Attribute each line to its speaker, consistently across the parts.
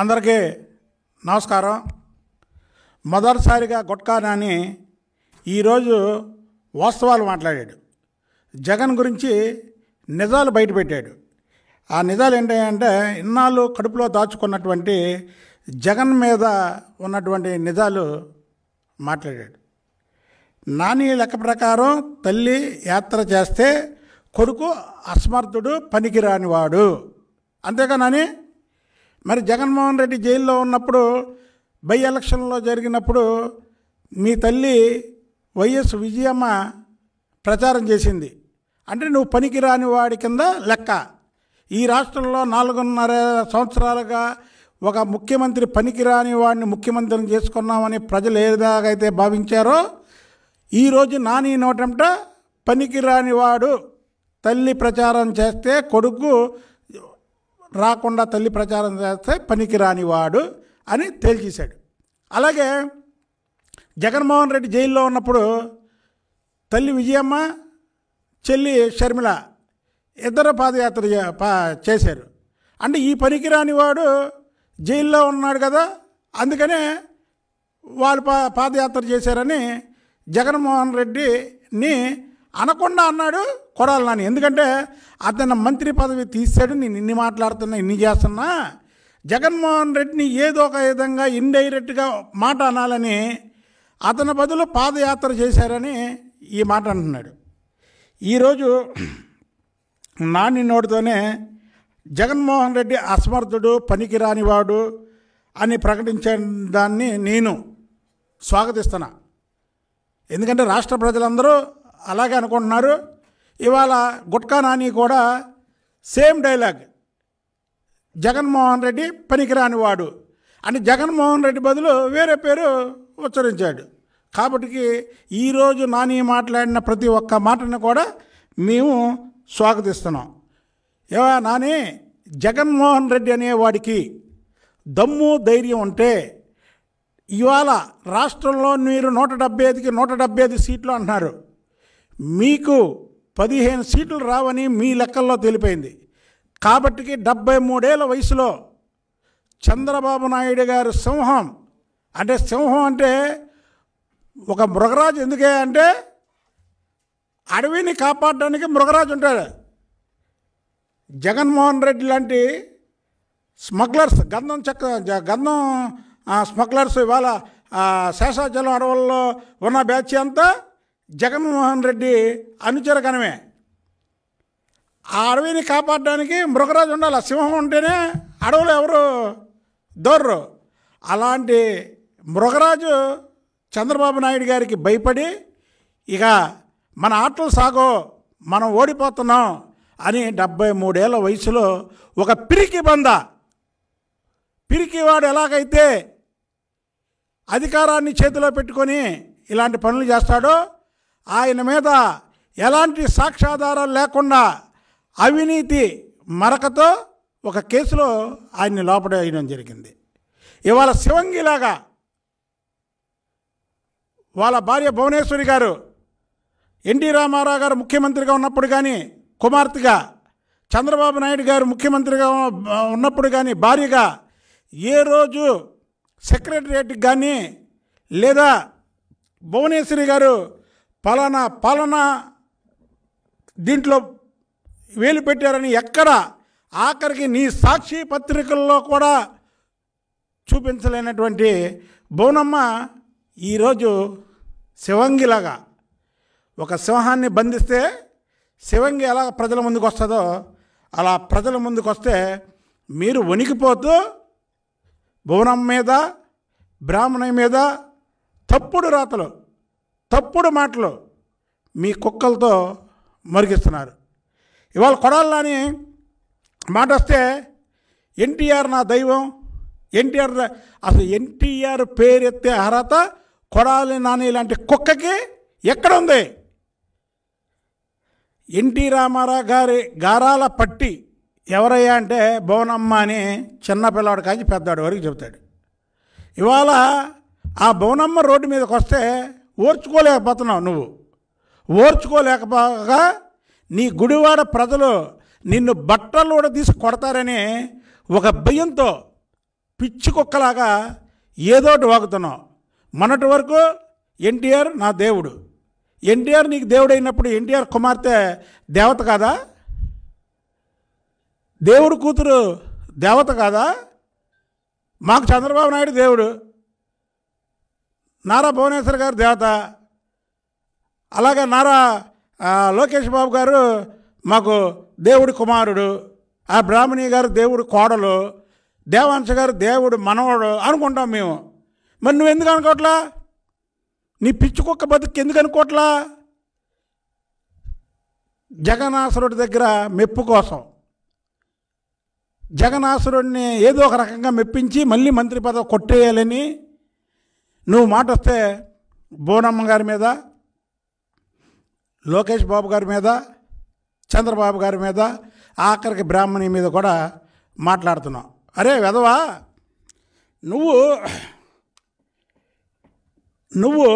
Speaker 1: అందరికీ నమస్కారం మొదటిసారిగా గుట్కా నాని ఈరోజు వాస్తవాలు మాట్లాడాడు జగన్ గురించి నిజాలు బయటపెట్టాడు ఆ నిజాలు ఏంటంటే ఇన్నాళ్ళు కడుపులో దాచుకున్నటువంటి జగన్ మీద ఉన్నటువంటి నిజాలు మాట్లాడాడు నాని లెక్క ప్రకారం తల్లి యాత్ర చేస్తే కొడుకు అసమర్థుడు పనికిరానివాడు అంతేగా నాని మరి జగన్మోహన్ రెడ్డి జైల్లో ఉన్నప్పుడు బై ఎలక్షన్లో జరిగినప్పుడు మీ తల్లి వైఎస్ విజయమ్మ ప్రచారం చేసింది అంటే నువ్వు పనికిరాని వాడి కింద లెక్క ఈ రాష్ట్రంలో నాలుగున్నర సంవత్సరాలుగా ఒక ముఖ్యమంత్రి పనికిరాని వాడిని ముఖ్యమంత్రిని చేసుకున్నామని ప్రజలు ఏదాగైతే భావించారో ఈరోజు నాని నోటంట పనికిరాని వాడు తల్లి ప్రచారం చేస్తే కొడుకు రాకుండా తల్లి ప్రచారం చేస్తే పనికిరానివాడు అని తేల్చేశాడు అలాగే జగన్మోహన్ రెడ్డి జైల్లో ఉన్నప్పుడు తల్లి విజయమ్మ చెల్లి షర్మిల ఇద్దరు పాదయాత్ర చేశారు అంటే ఈ పనికిరాని వాడు జైల్లో ఉన్నాడు కదా అందుకనే వాళ్ళు పా పాదయాత్ర చేశారని జగన్మోహన్ రెడ్డిని అనకుండా అన్నాడు కొడాలి నాని ఎందుకంటే అతను మంత్రి పదవి తీసాడు నేను ఇన్ని మాట్లాడుతున్నా ఇన్ని చేస్తున్నా జగన్మోహన్ రెడ్డిని ఏదో ఒక విధంగా ఇండైరెక్ట్గా మాట అనాలని అతని బదులు పాదయాత్ర చేశారని ఈ మాట అంటున్నాడు ఈరోజు నాని నోటితోనే జగన్మోహన్ రెడ్డి అసమర్థుడు పనికిరానివాడు అని ప్రకటించే దాన్ని నేను స్వాగతిస్తున్నా ఎందుకంటే రాష్ట్ర ప్రజలందరూ అలాగే అనుకుంటున్నారు ఇవాళ గుట్కా నాని కూడా సేమ్ డైలాగ్ జగన్మోహన్ రెడ్డి పనికిరాని వాడు అని జగన్మోహన్ రెడ్డి బదులు వేరే పేరు ఉచ్చరించాడు కాబట్టి ఈరోజు నాని మాట్లాడిన ప్రతి ఒక్క మాటను కూడా మేము స్వాగతిస్తున్నాం ఏవా నాని జగన్మోహన్ రెడ్డి అనేవాడికి దమ్ము ధైర్యం ఉంటే ఇవాళ రాష్ట్రంలో మీరు నూట డెబ్బై ఐదుకి నూట డెబ్బై ఐదు సీట్లు అంటున్నారు మీకు పదిహేను సీట్లు రావని మీ లెక్కల్లో తెలిపైంది కాబట్టికి డెబ్బై మూడేళ్ళ వయసులో చంద్రబాబు నాయుడు గారి సింహం అంటే సింహం అంటే ఒక మృగరాజు ఎందుకే అంటే అడవిని కాపాడడానికి మృగరాజు ఉంటాడు జగన్మోహన్ రెడ్డి లాంటి స్మగ్లర్స్ గంధం చక్క గంధం స్మగ్లర్స్ ఇవాళ శేషాచలం అడవుల్లో ఉన్న బ్యాచ్ అంతా జగన్మోహన్ రెడ్డి అనుచర కనమే ఆ అడవిని కాపాడడానికి మృగరాజు ఉండాలి సింహం ఉంటేనే అడవులు ఎవరు దొర్రు అలాంటి మృగరాజు చంద్రబాబు నాయుడు గారికి భయపడి ఇక మన ఆటలు సాగో మనం ఓడిపోతున్నాం అని డెబ్బై మూడేళ్ళ వయసులో ఒక పిరికి బంద పిరికివాడు ఎలాగైతే అధికారాన్ని చేతిలో పెట్టుకొని ఇలాంటి పనులు చేస్తాడో ఆయన మీద ఎలాంటి సాక్ష్యాధారాలు లేకుండా అవినీతి మరకతో ఒక కేసులో ఆయన్ని లోపడేయడం జరిగింది ఇవాళ శివంగిలాగా వాళ్ళ భార్య భువనేశ్వరి గారు ఎన్టీ రామారావు గారు ముఖ్యమంత్రిగా ఉన్నప్పుడు కానీ కుమార్తెగా చంద్రబాబు నాయుడు గారు ముఖ్యమంత్రిగా ఉన్నప్పుడు కానీ భార్యగా ఏ రోజు సెక్రటరియట్కి కానీ లేదా భువనేశ్వరి గారు పలానా పలానా దీంట్లో వేలు పెట్టారని ఎక్కడ ఆఖరికి నీ సాక్షి పత్రికల్లో కూడా చూపించలేనటువంటి బోనమ్మ ఈరోజు శివంగిలాగా ఒక సింహాన్ని బంధిస్తే శివంగి ఎలా ప్రజల ముందుకు వస్తుందో అలా ప్రజల ముందుకు వస్తే మీరు వణికిపోతూ భువనం మీద బ్రాహ్మణం మీద తప్పుడు రాతలు తప్పుడు మాటలు మీ కుక్కలతో మరిగిస్తున్నారు ఇవాళ కొడాలని మాట వస్తే ఎన్టీఆర్ నా దైవం ఎన్టీఆర్ అసలు ఎన్టీఆర్ పేరెత్తే అర్హత కొడాలి నాని లాంటి కుక్కకి ఎక్కడ ఉంది ఎన్టీ రామారావు గారి గారాల పట్టి ఎవరయ్యా అంటే భువనమ్మ అని చిన్న పిల్లవాడు కాంచి పెద్దవాడు వరకు చెబుతాడు ఇవాళ ఆ భువనమ్మ రోడ్డు మీదకి వస్తే ఓర్చుకోలేకపోతున్నావు నువ్వు ఓర్చుకోలేకపోగా నీ గుడివాడ ప్రజలు నిన్ను బట్టలు కూడా తీసి కొడతారని ఒక భయంతో పిచ్చి కుక్కలాగా ఏదోటి వాగుతున్నావు మొన్నటి వరకు ఎన్టీఆర్ నా దేవుడు ఎన్టీఆర్ నీకు దేవుడైనప్పుడు ఎన్టీఆర్ కుమార్తె దేవత కాదా దేవుడు కూతురు దేవత కాదా మాకు చంద్రబాబు నాయుడు దేవుడు నారా భువనేశ్వర్ గారు దేవత అలాగే నారా లోకేష్ బాబు గారు మాకు దేవుడి కుమారుడు ఆ బ్రాహ్మణి గారు దేవుడి కోడలు దేవాంశ గారు దేవుడు మనవడు అనుకుంటాం మేము మరి నువ్వు ఎందుకు అనుకోవట్లా నీ పిచ్చి కుక్క బతుకు ఎందుకు అనుకోవట్లా జగనాసురుడి దగ్గర మెప్పు కోసం జగనాసురుడిని ఏదో ఒక రకంగా మెప్పించి మళ్ళీ మంత్రి పదవి కొట్టేయాలని నువ్వు మాట వస్తే బోనమ్మ గారి మీద లోకేష్ బాబు గారి మీద చంద్రబాబు గారి మీద ఆఖరికి బ్రాహ్మణి మీద కూడా మాట్లాడుతున్నావు అరే వెధవా నువ్వు నువ్వు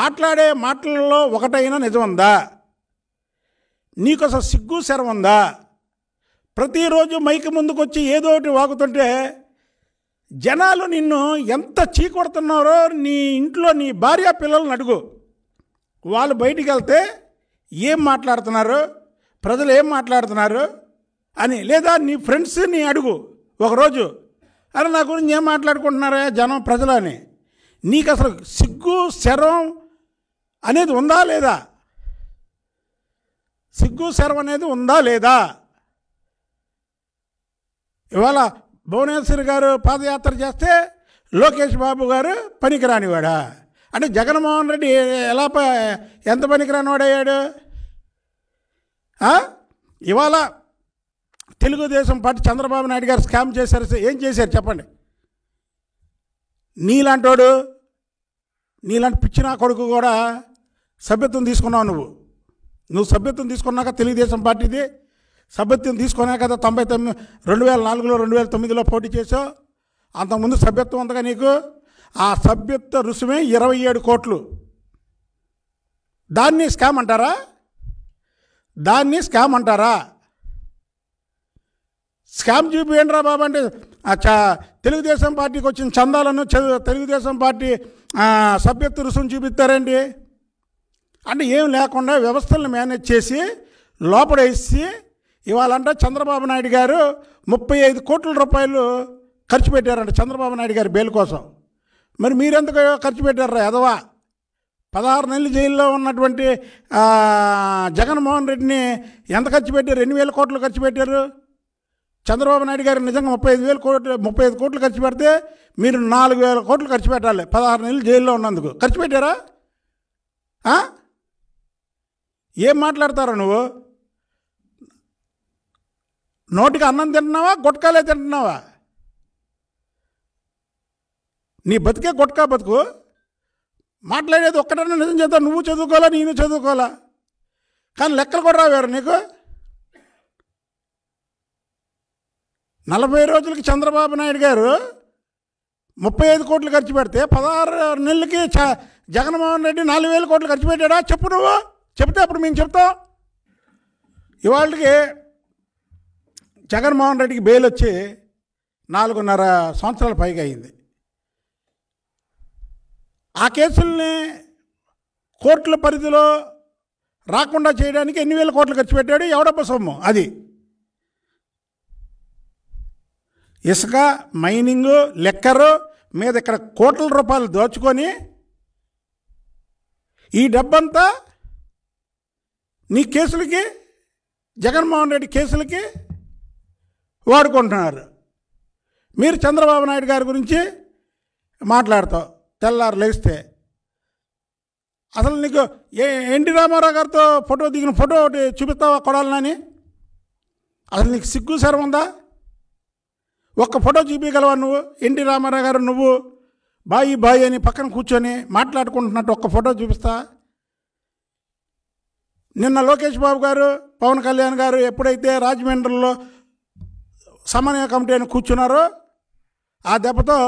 Speaker 1: మాట్లాడే మాటలలో ఒకటైనా నిజం ఉందా నీకు సిగ్గు శరం ఉందా ప్రతిరోజు ముందుకు ముందుకొచ్చి ఏదో ఒకటి వాగుతుంటే జనాలు నిన్ను ఎంత చీకొడుతున్నారో నీ ఇంట్లో నీ భార్య పిల్లలను అడుగు వాళ్ళు బయటికి వెళ్తే ఏం మాట్లాడుతున్నారు ప్రజలు ఏం మాట్లాడుతున్నారు అని లేదా నీ ఫ్రెండ్స్ నీ అడుగు ఒకరోజు అరే నా గురించి ఏం మాట్లాడుకుంటున్నారా జనం ప్రజలు అని నీకు అసలు సిగ్గు శరం అనేది ఉందా లేదా సిగ్గు శరం అనేది ఉందా లేదా ఇవాళ భువనేశ్వర్ గారు పాదయాత్ర చేస్తే లోకేష్ బాబు గారు పనికిరానివాడా అంటే జగన్మోహన్ రెడ్డి ఎలా ఎంత పనికిరానివాడయ్యాడు ఇవాళ తెలుగుదేశం పార్టీ చంద్రబాబు నాయుడు గారు స్కామ్ చేశారు ఏం చేశారు చెప్పండి నీలాంటోడు నీలాంటి పిచ్చిన కొడుకు కూడా సభ్యత్వం తీసుకున్నావు నువ్వు నువ్వు సభ్యత్వం తీసుకున్నాక తెలుగుదేశం పార్టీది సభ్యత్వం తీసుకునే కదా తొంభై తొమ్మిది రెండు వేల నాలుగులో రెండు వేల తొమ్మిదిలో పోటీ చేసావు అంతకుముందు సభ్యత్వం ఉందిగా నీకు ఆ సభ్యత్వ రుసుమే ఇరవై ఏడు కోట్లు దాన్ని స్కామ్ అంటారా దాన్ని స్కామ్ అంటారా స్కామ్ చూపియండిరా బాబు అంటే తెలుగుదేశం పార్టీకి వచ్చిన చందాలను తెలుగుదేశం పార్టీ సభ్యత్వ రుసుము చూపిస్తారండి అంటే ఏం లేకుండా వ్యవస్థలను మేనేజ్ చేసి లోపడేసి ఇవాళంటే చంద్రబాబు నాయుడు గారు ముప్పై ఐదు కోట్ల రూపాయలు ఖర్చు పెట్టారంట చంద్రబాబు నాయుడు గారి బెయిల్ కోసం మరి మీరెందుకు ఖర్చు పెట్టారా ఎదవా పదహారు నెలలు జైల్లో ఉన్నటువంటి జగన్మోహన్ రెడ్డిని ఎంత ఖర్చు పెట్టారు ఎన్ని వేల కోట్లు ఖర్చు పెట్టారు చంద్రబాబు నాయుడు గారు నిజంగా ముప్పై ఐదు వేలు కోట్లు ముప్పై ఐదు కోట్లు ఖర్చు పెడితే మీరు నాలుగు వేల కోట్లు ఖర్చు పెట్టాలి పదహారు నెలలు జైల్లో ఉన్నందుకు ఖర్చు పెట్టారా ఏం మాట్లాడతారా నువ్వు నోటికి అన్నం తింటున్నావా గుట్కాలే తింటున్నావా నీ బతికే గుట్కా బతుకు మాట్లాడేది ఒక్కటన్నా నిజం చేద్దాం నువ్వు చదువుకోవాలా నేను చదువుకోవాలా కానీ లెక్కలు కూడా రావారు నీకు నలభై రోజులకి చంద్రబాబు నాయుడు గారు ముప్పై ఐదు కోట్లు ఖర్చు పెడితే పదహారు నెలలకి చ జగన్మోహన్ రెడ్డి నాలుగు వేల కోట్లు ఖర్చు పెట్టాడా చెప్పు నువ్వు చెప్తే అప్పుడు మేము చెప్తాం ఇవాళకి జగన్మోహన్ రెడ్డికి బెయిల్ వచ్చి నాలుగున్నర సంవత్సరాల పైగా అయింది ఆ కేసుల్ని కోర్టుల పరిధిలో రాకుండా చేయడానికి ఎన్ని వేల కోట్లు ఖర్చు పెట్టాడు ఎవడప్ప సొమ్ము అది ఇసుక మైనింగ్ లెక్కరు మీద ఇక్కడ కోట్ల రూపాయలు దోచుకొని ఈ డబ్బంతా నీ కేసులకి జగన్మోహన్ రెడ్డి కేసులకి వాడుకుంటున్నారు మీరు చంద్రబాబు నాయుడు గారి గురించి మాట్లాడతావు తెల్లారు లేస్తే అసలు నీకు ఎన్టీ రామారావు గారితో ఫోటో దిగిన ఫోటో ఒకటి చూపిస్తావా కొడాలని అసలు నీకు సిగ్గు శరం ఉందా ఒక్క ఫోటో చూపించగలవా నువ్వు ఎన్టీ రామారావు గారు నువ్వు బాయి బాయి అని పక్కన కూర్చొని మాట్లాడుకుంటున్నట్టు ఒక్క ఫోటో చూపిస్తా నిన్న లోకేష్ బాబు గారు పవన్ కళ్యాణ్ గారు ఎప్పుడైతే రాజమండ్రిలో సమన్వయ కమిటీ అని కూర్చున్నారో ఆ దెబ్బతో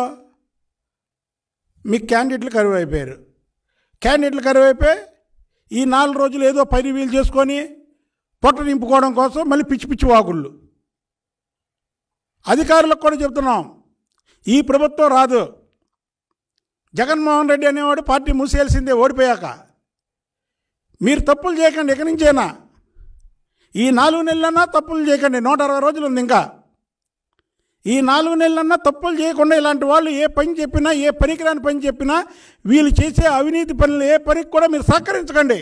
Speaker 1: మీ క్యాండిడేట్లు కరువు అయిపోయారు క్యాండిడేట్లు కరువు అయిపోయి ఈ నాలుగు రోజులు ఏదో పైరు వీలు చేసుకొని పొట్ట నింపుకోవడం కోసం మళ్ళీ పిచ్చి పిచ్చి వాగుళ్ళు అధికారులకు కూడా చెప్తున్నాం ఈ ప్రభుత్వం రాదు జగన్మోహన్ రెడ్డి అనేవాడు పార్టీ మూసేయాల్సిందే ఓడిపోయాక మీరు తప్పులు చేయకండి ఎక్కడి నుంచైనా ఈ నాలుగు నెలలన్నా తప్పులు చేయకండి నూట అరవై రోజులు ఉంది ఇంకా ఈ నాలుగు నెలలన్నా తప్పులు చేయకుండా ఇలాంటి వాళ్ళు ఏ పని చెప్పినా ఏ పనికిరాని పని చెప్పినా వీళ్ళు చేసే అవినీతి పనులు ఏ పనికి కూడా మీరు సహకరించకండి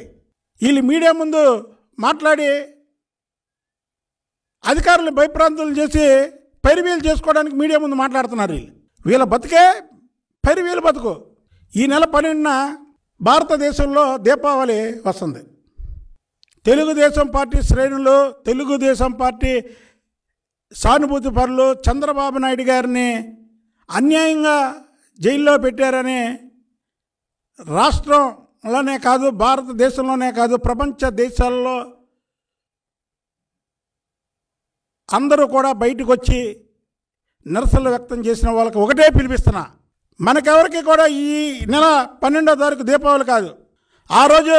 Speaker 1: వీళ్ళు మీడియా ముందు మాట్లాడి అధికారులు భయప్రాంతులు చేసి పరివేలు చేసుకోవడానికి మీడియా ముందు మాట్లాడుతున్నారు వీళ్ళు వీళ్ళ బతికే పరివేలు బతుకు ఈ నెల పన్నెండున భారతదేశంలో దీపావళి వస్తుంది తెలుగుదేశం పార్టీ శ్రేణులు తెలుగుదేశం పార్టీ సానుభూతి పరులు చంద్రబాబు నాయుడు గారిని అన్యాయంగా జైల్లో పెట్టారని రాష్ట్రంలోనే కాదు భారతదేశంలోనే కాదు ప్రపంచ దేశాల్లో అందరూ కూడా బయటకు వచ్చి నిరసనలు వ్యక్తం చేసిన వాళ్ళకి ఒకటే పిలిపిస్తున్నా మనకెవరికి కూడా ఈ నెల పన్నెండో తారీఖు దీపావళి కాదు ఆ రోజు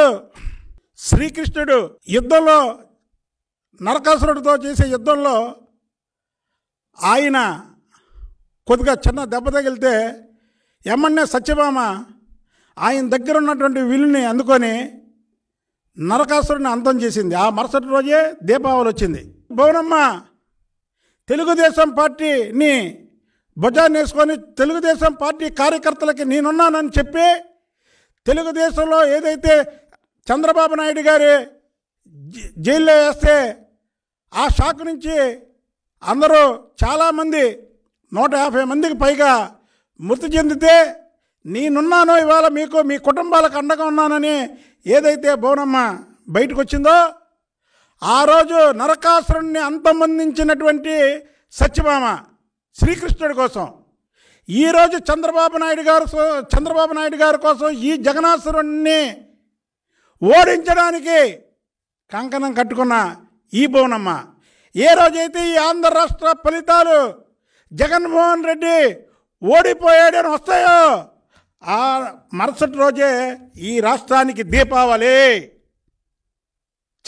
Speaker 1: శ్రీకృష్ణుడు యుద్ధంలో నరకాసురుడితో చేసే యుద్ధంలో ఆయన కొద్దిగా చిన్న దెబ్బ తగిలితే ఎమ్మన్నే సత్యభామ ఆయన దగ్గర ఉన్నటువంటి విలుని అందుకొని నరకాసురుని అంతం చేసింది ఆ మరుసటి రోజే దీపావళి వచ్చింది భవనమ్మ తెలుగుదేశం పార్టీని భుజాన్ని వేసుకొని తెలుగుదేశం పార్టీ కార్యకర్తలకి నేనున్నానని చెప్పి తెలుగుదేశంలో ఏదైతే చంద్రబాబు నాయుడు గారి జైల్లో వేస్తే ఆ షాక్ నుంచి అందరూ చాలామంది నూట యాభై మందికి పైగా మృతి చెందితే నేనున్నాను ఇవాళ మీకు మీ కుటుంబాలకు అండగా ఉన్నానని ఏదైతే భువనమ్మ బయటకు వచ్చిందో ఆ రోజు నరకాసురుణ్ణి అంతమొందించినటువంటి సత్యభామ శ్రీకృష్ణుడి కోసం ఈరోజు చంద్రబాబు నాయుడు గారు చంద్రబాబు నాయుడు గారి కోసం ఈ జగనాసురుణ్ణి ఓడించడానికి కంకణం కట్టుకున్న ఈ భోనమ్మ ఏ రోజైతే ఈ ఆంధ్ర రాష్ట్ర ఫలితాలు జగన్మోహన్ రెడ్డి అని వస్తాయో ఆ మరుసటి రోజే ఈ రాష్ట్రానికి దీపావళి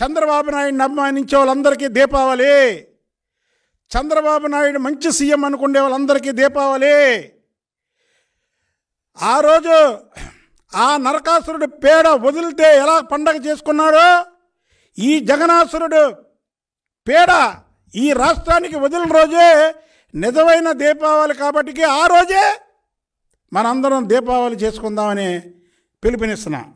Speaker 1: చంద్రబాబు నాయుడిని అభిమానించే వాళ్ళందరికీ దీపావళి చంద్రబాబు నాయుడు మంచి సీఎం అనుకునే వాళ్ళందరికీ దీపావళి ఆ రోజు ఆ నరకాసురుడు పేడ వదిలితే ఎలా పండగ చేసుకున్నాడో ఈ జగనాసురుడు పేడ ఈ రాష్ట్రానికి వదిలిన రోజే నిజమైన దీపావళి కాబట్టి ఆ రోజే మనందరం దీపావళి చేసుకుందామని పిలుపునిస్తున్నాం